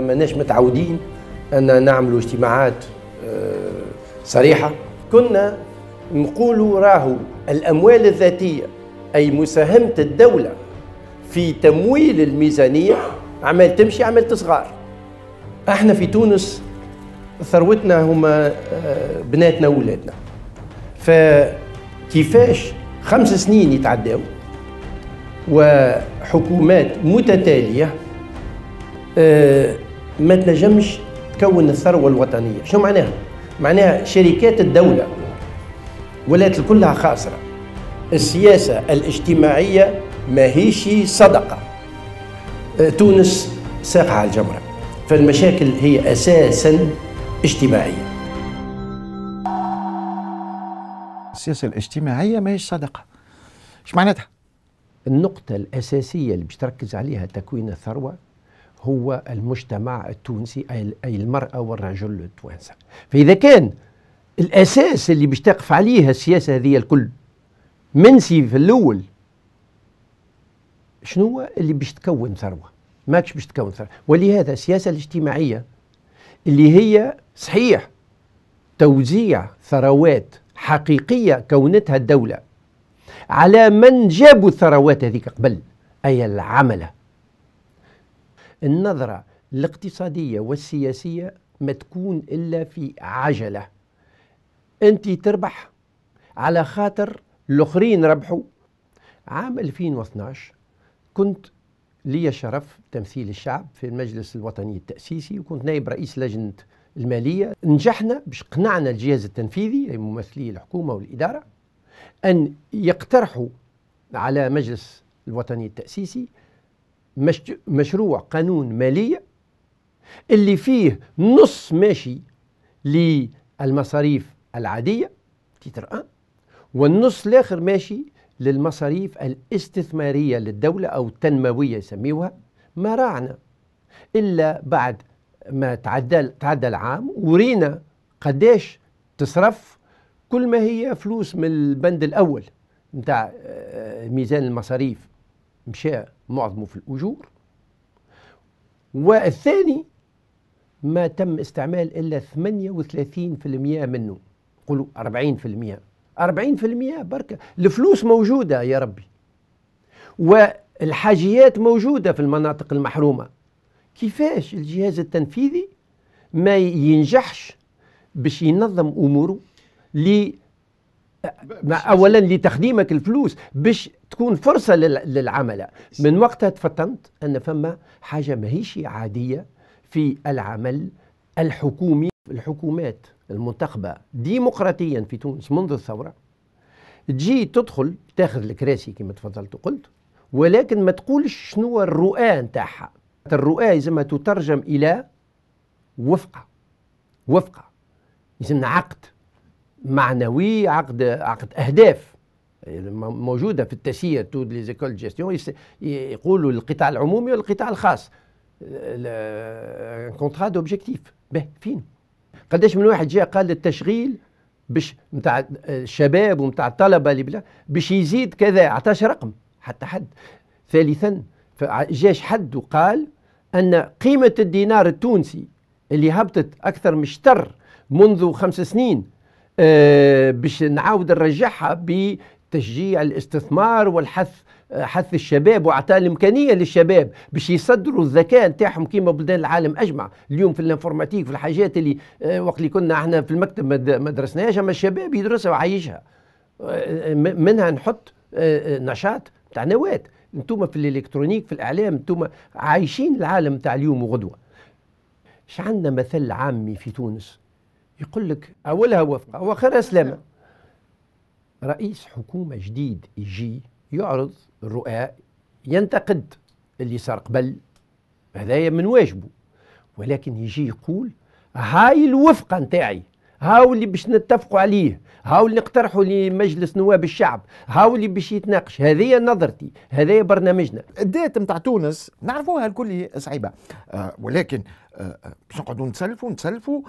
ماناش متعودين أن نعملوا اجتماعات آه، صريحة كنا نقولوا راهو الأموال الذاتية أي مساهمة الدولة في تمويل الميزانية عمال تمشي عمال تصغار احنا في تونس ثروتنا هما آه، بناتنا وولادنا فكيفاش خمس سنين يتعداو وحكومات متتالية آه، ما تنجمش تكون الثروه الوطنيه شو معناها معناها شركات الدوله ولات كلها خاسره السياسه الاجتماعيه هيش صدقه أه، تونس ساقعه على الجمره فالمشاكل هي اساسا اجتماعيه السياسه الاجتماعيه ماهيش صدقه ايش معناتها النقطه الاساسيه اللي باش تركز عليها تكوين الثروه هو المجتمع التونسي أي المرأة والرجل التوانسة فإذا كان الأساس اللي باش تقف عليه السياسة هذه الكل منسي في الأول شنو اللي باش تكون ثروة ماكش باش تكون ثروة ولهذا السياسة الاجتماعية اللي هي صحيح توزيع ثروات حقيقية كونتها الدولة على من جابوا الثروات هذيك قبل أي العمله النظرة الاقتصادية والسياسية ما تكون إلا في عجلة أنت تربح على خاطر الآخرين ربحوا عام 2012 كنت لي شرف تمثيل الشعب في المجلس الوطني التأسيسي وكنت نائب رئيس لجنة المالية نجحنا باش قنعنا الجهاز التنفيذي ممثلي الحكومة والإدارة أن يقترحوا على مجلس الوطني التأسيسي مشروع قانون مالية اللي فيه نص ماشي للمصاريف العادية تيتر 1 والنص الآخر ماشي للمصاريف الاستثمارية للدولة أو التنموية يسميوها ما راعنا إلا بعد ما تعدل تعدى العام ورينا قداش تصرف كل ما هي فلوس من البند الأول نتاع آه، ميزان المصاريف مشى معظمه في الأجور والثاني ما تم استعمال إلا 38% منه قولوا 40% 40% بركة الفلوس موجودة يا ربي والحاجيات موجودة في المناطق المحرومة كيفاش الجهاز التنفيذي ما ينجحش باش ينظم أموره ما اولا لتخديمك الفلوس باش تكون فرصه للعمل من وقتها تفطنت ان فما حاجه ماهيش عاديه في العمل الحكومي الحكومات المنتخبه ديمقراطيا في تونس منذ الثوره تجي تدخل تاخذ الكراسي كما تفضلت وقلت ولكن ما تقولش شنو الرؤى نتاعها الرؤى لازم تترجم الى وفقه وفقه لازم عقد معنوي عقد عقد اهداف موجوده في التسيير تو لي زيكول جيستيون يقولوا القطاع العمومي والقطاع الخاص كونترا دوبجيكتيف به فين قداش من واحد جاء قال التشغيل باش نتاع الشباب ونتاع الطلبه اللي بلا باش يزيد كذا عطاش رقم حتى حد ثالثا جاش حد وقال ان قيمه الدينار التونسي اللي هبطت اكثر من شطر منذ خمس سنين آه، باش نعاود نرجعها بتشجيع الاستثمار والحث آه، حث الشباب واعطاء الامكانيه للشباب باش يصدروا الذكاء نتاعهم كيما بلدان العالم اجمع اليوم في الانفورماتيك في الحاجات اللي آه، وقت اللي كنا احنا في المكتب ما درسناهاش اما الشباب يدرسها وعايشها منها نحط نشاط تاع نواه انتم في الالكترونيك في الاعلام انتم عايشين العالم تاع اليوم وغدوه اش عندنا مثل عامي في تونس يقول لك اولها وفقه واخرها سلامه نعم. رئيس حكومه جديد يجي يعرض الرؤى ينتقد اللي صار قبل هذايا من واجبه ولكن يجي يقول هاي الوفقه نتاعي هاو اللي باش نتفقوا عليه هاو اللي نقترحوا لمجلس نواب الشعب هاو اللي باش يتناقش هذه نظرتي هذه برنامجنا الدات نتاع تونس نعرفوها الكل صعيبه آه ولكن آه،, آه باش نقعدوا نتسلفوا نتسلفوا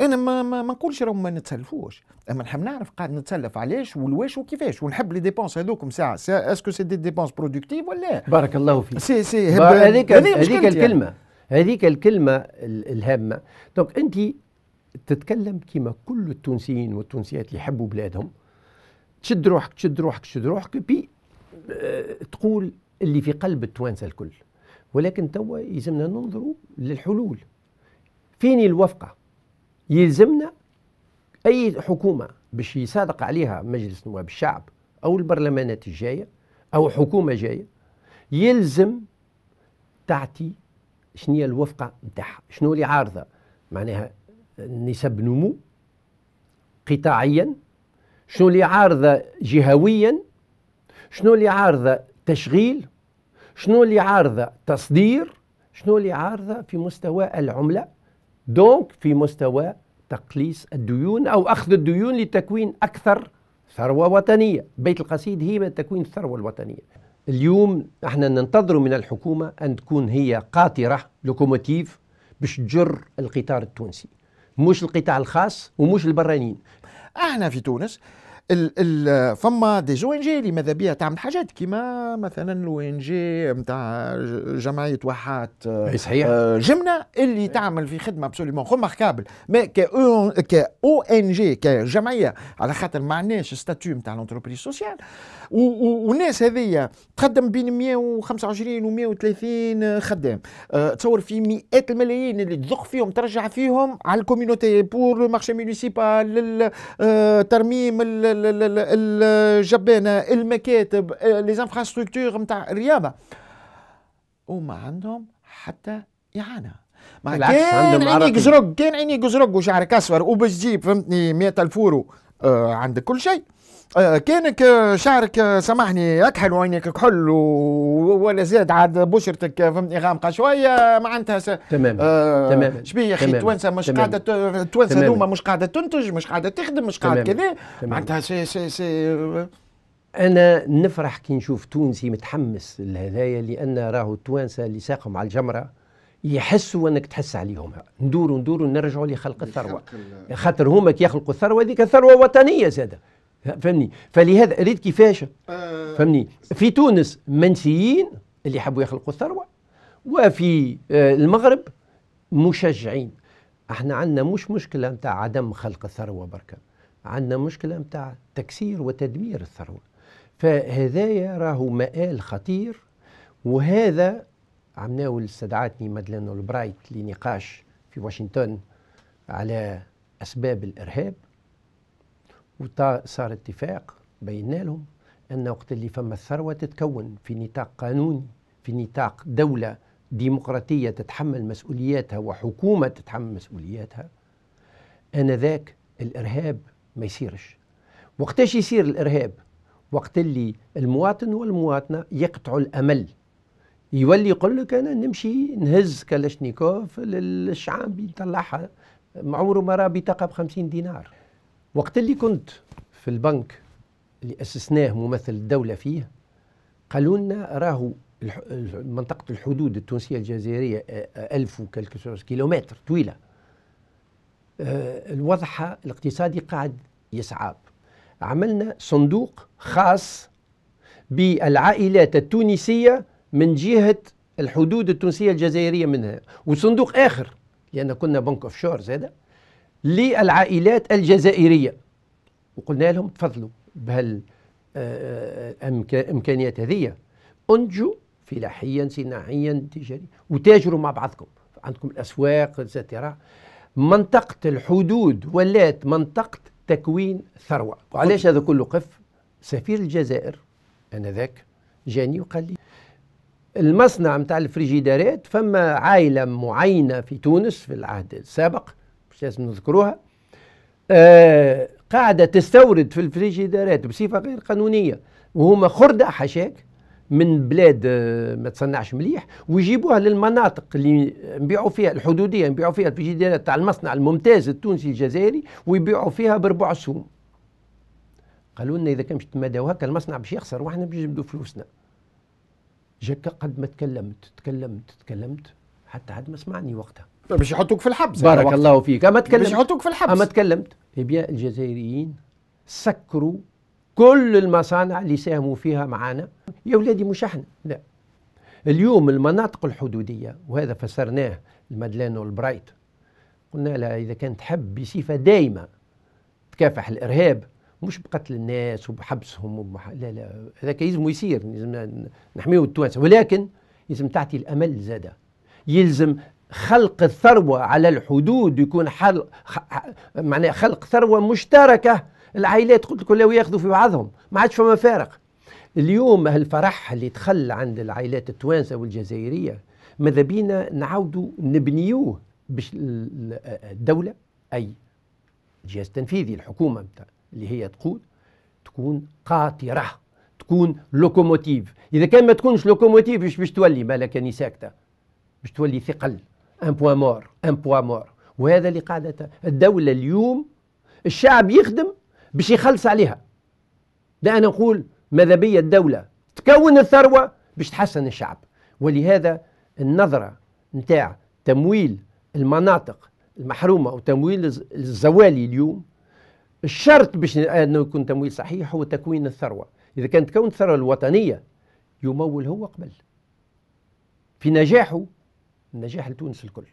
انا ما ما, ما نقولش راهو ما نتسلفوش اما نحب نعرف قاعد نتسلف علاش ولواش وكيفاش ونحب لي ديبونس هذوكم ساعه سا اسكو سي دي ديبونس برودكتيف ولا بارك الله فيك سي سي هذيك هذيك الكلمه هذيك الكلمه الهامه دونك انت تتكلم كما كل التونسيين والتونسيات اللي يحبوا بلادهم تشد روحك تشد روحك تشد روحك بي آه، تقول اللي في قلب التوانسه الكل ولكن توا يلزمنا ننظروا للحلول فين الوفقه يلزمنا اي حكومه باش يصادق عليها مجلس نواب الشعب او البرلمانات الجايه او حكومه جايه يلزم تعطي شنو هي الوفقه نتاعها شنو اللي عارضه معناها نسب نمو قطاعيا شنو اللي عارضه جهويا شنو اللي عارضه تشغيل شنو اللي عارضه تصدير شنو اللي عارضه في مستوى العمله دونك في مستوى تقليص الديون أو أخذ الديون لتكوين أكثر ثروة وطنية بيت القصيد هي تكوين الثروة الوطنية اليوم احنا ننتظر من الحكومة أن تكون هي قاطرة لوكوموتيف باش تجر القطار التونسي مش القطاع الخاص ومش البرانين. احنا في تونس ال ال فما دي جو ان جي اللي ماذا بيها تعمل حاجات كيما مثلا الاو ان جي نتاع جمعيه وحات صحيح آه، جمنه اللي تعمل في خدمه ابسوليومون ريماركابل مي ك او ان جي كجمعيه على خاطر ما عندناش ستاتيو نتاع لونتربريز سوسيال والناس هذيا تخدم بين 125 و 130 خدام آه، تصور في مئات الملايين اللي تضخ فيهم ترجع فيهم على الكوميونيتي بور لو مارشي ميونيسيبال ترميم الجبانه المكاتب ليزانفراستركتور نتاع الرياضه وما عندهم حتى اعانه مع كان عيني قزرق كان عيني قزرق وشعرك اصفر وبالجيب فهمتني 100 الف آه عندك كل شيء آه، كانك آه، شعرك آه، سامحني اكحل وعينيك كحل ولا زاد عاد بشرتك فهمتني غامقه شويه معناتها س... تمام آه تمام شبيه يا اخي التوانسه مش قاعده التوانسه هذوما مش قاعده تنتج مش قاعده تخدم مش قاعده كذا معناتها سي سي سي انا نفرح كي نشوف تونسي متحمس لهذايا لان راهو التوانسه اللي ساقهم على الجمره يحسوا انك تحس عليهم ندوروا ندوروا نرجعوا لخلق الثروه خاطر هما كي يخلقوا الثروه هذيك ثروه وطنيه زاده فهمني فلهذا ريت كيفاش آه، فهمني في تونس منسيين اللي حبوا يخلقوا الثروه وفي آه، المغرب مشجعين احنا عندنا مش مشكله نتاع عدم خلق الثروه بركه عندنا مشكله نتاع تكسير وتدمير الثروه فهذايا راهو مآل خطير وهذا عمناول استدعاتني استدعتني مادلين البرايت لنقاش في واشنطن على اسباب الارهاب وصار اتفاق بينا لهم ان وقت اللي فما الثروه تتكون في نطاق قانوني في نطاق دوله ديمقراطيه تتحمل مسؤولياتها وحكومه تتحمل مسؤولياتها انذاك الارهاب ما يصيرش وقتاش يصير الارهاب وقت اللي المواطن والمواطنه يقطعوا الامل يولي يقول لك انا نمشي نهز كلاشنيكوف للشعام بيطلعها عمره ما راه بطاقه ب 50 دينار وقت اللي كنت في البنك اللي اسسناه ممثل الدوله فيه قالوا لنا راهو منطقه الحدود التونسيه الجزائريه آه، آه، ألف وكالكسوس كيلومتر طويله آه، الوضع الاقتصادي قاعد يصعب عملنا صندوق خاص بالعائلات التونسيه من جهه الحدود التونسيه الجزائريه منها وصندوق اخر لان كنا بنك اوف شور زاده للعائلات الجزائرية وقلنا لهم تفضلوا بهالإمكانيات آه، هذه أنتجوا فلاحيا صناعيا تجاريا وتاجروا مع بعضكم عندكم الأسواق اتسترا منطقة الحدود ولات منطقة تكوين ثروة وعلاش هذا كله قف سفير الجزائر انذاك جاني وقال لي المصنع نتاع الفريجيدارات فما عائلة معينة في تونس في العهد السابق لازم نذكروها آه قاعده تستورد في الفريجيدارات بصفه غير قانونيه وهما خرده حشاك من بلاد آه، ما تصنعش مليح ويجيبوها للمناطق اللي نبيعوا فيها الحدوديه نبيعوا فيها الفريجيدارات تاع المصنع الممتاز التونسي الجزائري ويبيعوا فيها بربع سوم قالوا لنا اذا كان باش تمداو هكا المصنع باش يخسر واحنا باش نجبدوا فلوسنا جاك قد ما تكلمت تكلمت تكلمت حتى عاد ما سمعني وقتها باش يحطوك في الحبس يعني، بارك الله فيك اما تكلمت باش يحطوك في الحبس اما تكلمت ليبيا الجزائريين سكروا كل المصانع اللي ساهموا فيها معانا يا ولادي مش احنا لا اليوم المناطق الحدوديه وهذا فسرناه المدلان والبرايت قلنا لها اذا كانت تحب بصفه دائمه تكافح الارهاب مش بقتل الناس وبحبسهم وبح... لا لا هذاك يلزم يصير لازم نحميو التوانسه ولكن يلزم تعطي الامل زاده يلزم خلق الثروة على الحدود يكون حل معناه خلق ثروة مشتركة العائلات قلت لكم لو ياخذوا في بعضهم ما عادش فما فارق اليوم الفرح اللي تخلى عند العائلات التوانسة والجزائرية ماذا بينا نعاودوا نبنيوه باش الدولة أي الجهاز التنفيذي الحكومة اللي هي تقود تكون قاطرة تكون لوكوموتيف إذا كان ما تكونش لوكوموتيف باش تولي مالك كاني ساكتة باش تولي ثقل ان بوان مور ان بوان مور وهذا اللي قاعدة الدولة اليوم الشعب يخدم باش يخلص عليها ده أنا نقول ماذا بيا الدولة تكون الثروة باش تحسن الشعب ولهذا النظرة نتاع تمويل المناطق المحرومة وتمويل الزوالي اليوم الشرط باش أنه يكون تمويل صحيح هو تكوين الثروة إذا كانت تكون الثروة الوطنية يمول هو قبل في نجاحه نجاح لتونس الكل